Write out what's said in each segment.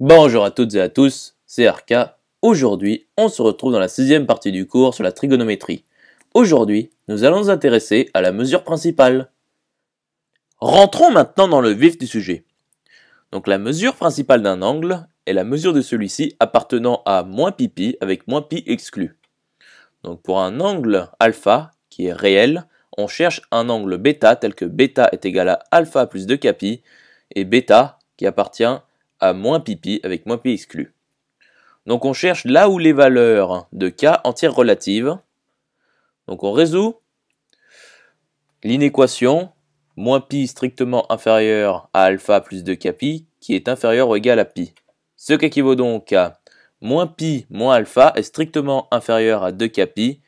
Bonjour à toutes et à tous, c'est Arca. Aujourd'hui, on se retrouve dans la sixième partie du cours sur la trigonométrie. Aujourd'hui, nous allons nous intéresser à la mesure principale. Rentrons maintenant dans le vif du sujet. Donc la mesure principale d'un angle est la mesure de celui-ci appartenant à moins pi pi avec moins pi exclu. Donc pour un angle alpha qui est réel, on cherche un angle bêta tel que bêta est égal à alpha plus 2 kpi et bêta qui appartient à moins pi avec moins pi exclu. Donc on cherche là où les valeurs de k entières relatives. Donc on résout l'inéquation moins pi strictement inférieur à alpha plus 2k pi qui est inférieur ou égal à pi. Ce qui équivaut donc à moins pi moins alpha est strictement inférieur à 2k pi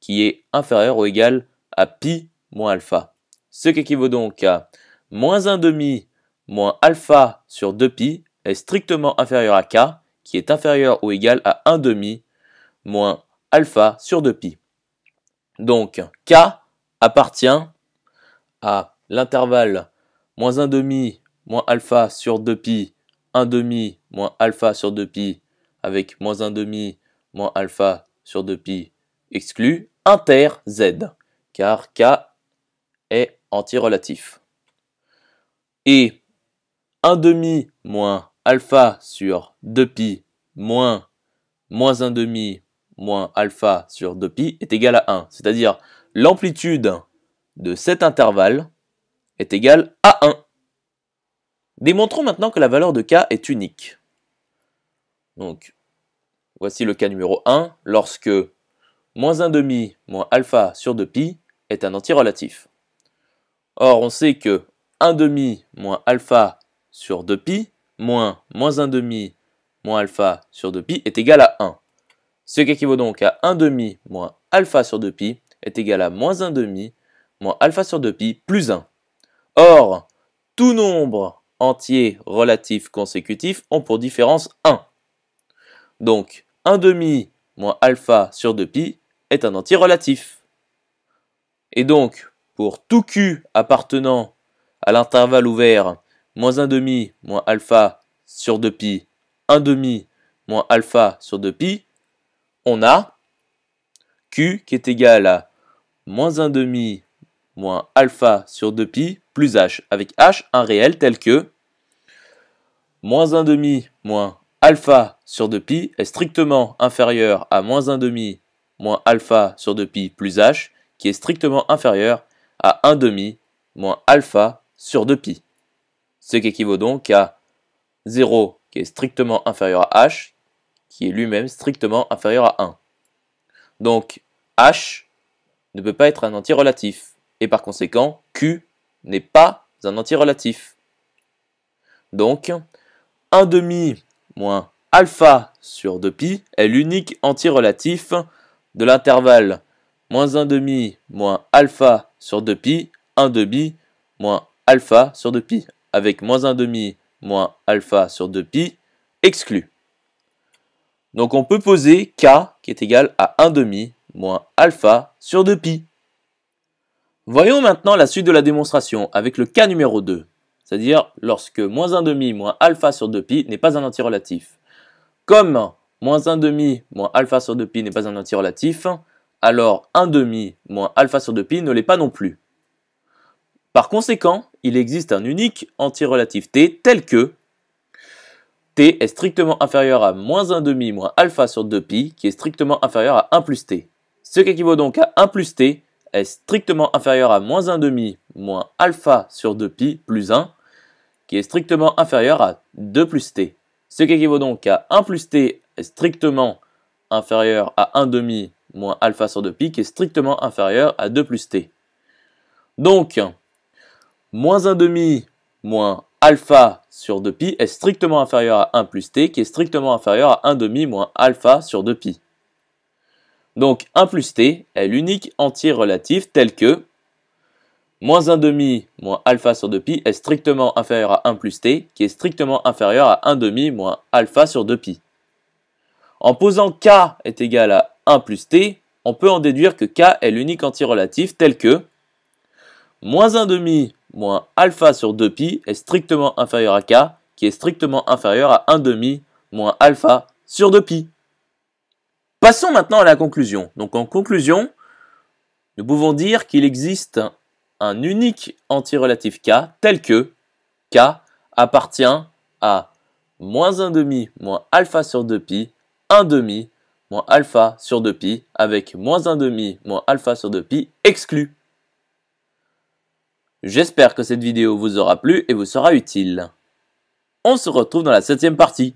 qui est inférieur ou égal à pi moins alpha. Ce qui équivaut donc à moins 1 demi moins alpha sur 2 pi est strictement inférieur à k, qui est inférieur ou égal à 1 demi moins alpha sur 2pi. Donc k appartient à l'intervalle moins 1 demi moins alpha sur 2pi, 1 demi moins alpha sur 2pi avec moins 1 demi moins alpha sur 2pi exclu inter z car k est antirelatif. Et 1 demi moins alpha sur 2pi moins moins 1 demi moins alpha sur 2pi est égal à 1. C'est-à-dire l'amplitude de cet intervalle est égale à 1. Démontrons maintenant que la valeur de k est unique. Donc, voici le cas numéro 1, lorsque moins 1 demi moins alpha sur 2pi est un relatif. Or, on sait que 1 demi moins alpha sur 2pi moins moins 1 demi moins alpha sur 2pi est égal à 1. Ce qui équivaut donc à 1 demi moins alpha sur 2pi est égal à moins 1 demi moins alpha sur 2pi plus 1. Or, tout nombre entier relatif consécutif ont pour différence 1. Donc, 1 demi moins alpha sur 2pi est un entier relatif. Et donc, pour tout q appartenant à l'intervalle ouvert, moins 1 demi moins alpha sur 2pi, 1 demi moins alpha sur 2pi, on a Q qui est égal à moins 1 demi moins alpha sur 2pi plus h, avec h un réel tel que moins 1 demi moins alpha sur 2pi est strictement inférieur à moins 1 demi moins alpha sur 2pi plus h, qui est strictement inférieur à 1 demi moins alpha sur 2pi. Ce qui équivaut donc à 0 qui est strictement inférieur à h, qui est lui-même strictement inférieur à 1. Donc h ne peut pas être un relatif et par conséquent q n'est pas un relatif Donc 1 demi moins alpha sur 2pi est l'unique relatif de l'intervalle moins 1 demi moins alpha sur 2pi, 1 demi moins alpha sur 2pi, avec moins 1 demi moins alpha sur 2pi exclu. Donc on peut poser k qui est égal à 1 demi moins alpha sur 2pi. Voyons maintenant la suite de la démonstration avec le cas numéro 2, c'est-à-dire lorsque moins 1 demi moins alpha sur 2pi n'est pas un relatif. Comme moins 1 demi moins alpha sur 2pi n'est pas un relatif, alors 1 demi moins alpha sur 2pi ne l'est pas non plus. Par conséquent, il existe un unique antirelatif t tel que t est strictement inférieur à moins 1 demi moins alpha sur 2pi, qui est strictement inférieur à 1 plus t. Ce qui équivaut donc à 1 plus t est strictement inférieur à moins 1 demi moins alpha sur 2pi plus 1, qui est strictement inférieur à 2 plus t. Ce qui équivaut donc à 1 plus t est strictement inférieur à 1 demi moins alpha sur 2pi, qui est strictement inférieur à 2 plus t. Donc, moins 1 demi moins alpha sur 2pi est strictement inférieur à 1 plus t, qui est strictement inférieur à 1 demi moins alpha sur 2pi. Donc 1 plus t est l'unique entier relatif tel que moins 1 demi moins alpha sur 2pi est strictement inférieur à 1 plus t, qui est strictement inférieur à 1 demi moins alpha sur 2pi. En posant k est égal à 1 plus t, on peut en déduire que k est l'unique entier relatif tel que moins 1 demi moins alpha sur 2pi est strictement inférieur à k, qui est strictement inférieur à 1 demi moins alpha sur 2pi. Passons maintenant à la conclusion. Donc en conclusion, nous pouvons dire qu'il existe un unique antirelatif k tel que k appartient à moins 1 demi moins alpha sur 2pi, 1 demi moins alpha sur 2pi, avec moins 1 demi moins alpha sur 2pi exclu. J'espère que cette vidéo vous aura plu et vous sera utile. On se retrouve dans la septième partie.